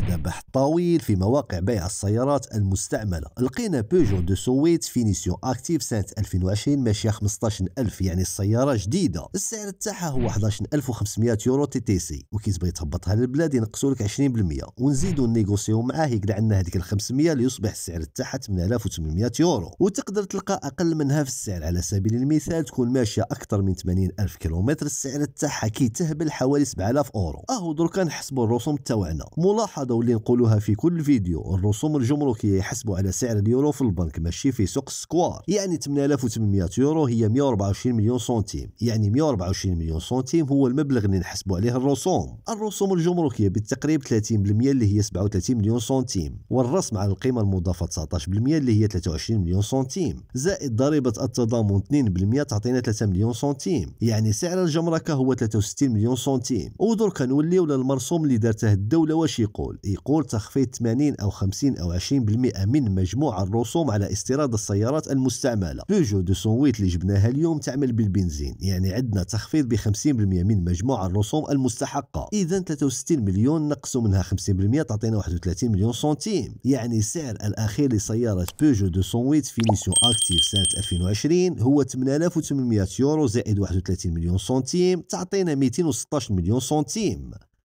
بعد بحث طويل في مواقع بيع السيارات المستعملة لقينا بيجو دو سويت فينيسيون أكتيف سنة 2020 ماشية 15000 يعني السيارة جديدة السعر تاعها هو 11500 يورو تي تي سي وكي تبغي تهبطها للبلاد ينقصوا لك 20% ونزيدوا نيغوسيو معاه يقلع لنا هذيك ال 500 ليصبح السعر تاعها 8800 يورو وتقدر تلقى أقل منها في السعر على سبيل المثال تكون ماشية أكثر من 80000 كيلومتر السعر تاعها كي تهبل حوالي 7000 أورو أهو دركا نحسبوا الرسوم تاعنا ملاحظ القاعدة واللي نقولوها في كل فيديو الرسوم الجمركية يحسبوا على سعر اليورو في البنك ماشي في سوق سكوار يعني 8800 يورو هي 124 مليون سنتيم يعني 124 مليون سنتيم هو المبلغ اللي نحسبوا عليه الرسوم الرسوم الجمركية بالتقريب 30% اللي هي 37 مليون سنتيم والرسم على القيمة المضافة 19% اللي هي 23 مليون سنتيم زائد ضريبة التضامن 2% تعطينا 3 مليون سنتيم يعني سعر الجمركة هو 63 مليون سنتيم ودركا نوليو للمرسوم اللي دارته الدولة واش يقول يقول يقول تخفيض 80 أو 50 أو 20% من مجموع الرسوم على استيراد السيارات المستعملة بيجو 208 اللي جبناها اليوم تعمل بالبنزين يعني عندنا تخفيض ب 50% من مجموع الرسوم المستحقة إذا 63 مليون نقصوا منها 50% تعطينا 31 مليون سنتيم يعني السعر الأخير لسيارة بيجو 208 فينيسيون أكتيف سنة 2020 هو 8800 يورو زائد 31 مليون سنتيم تعطينا 216 مليون سنتيم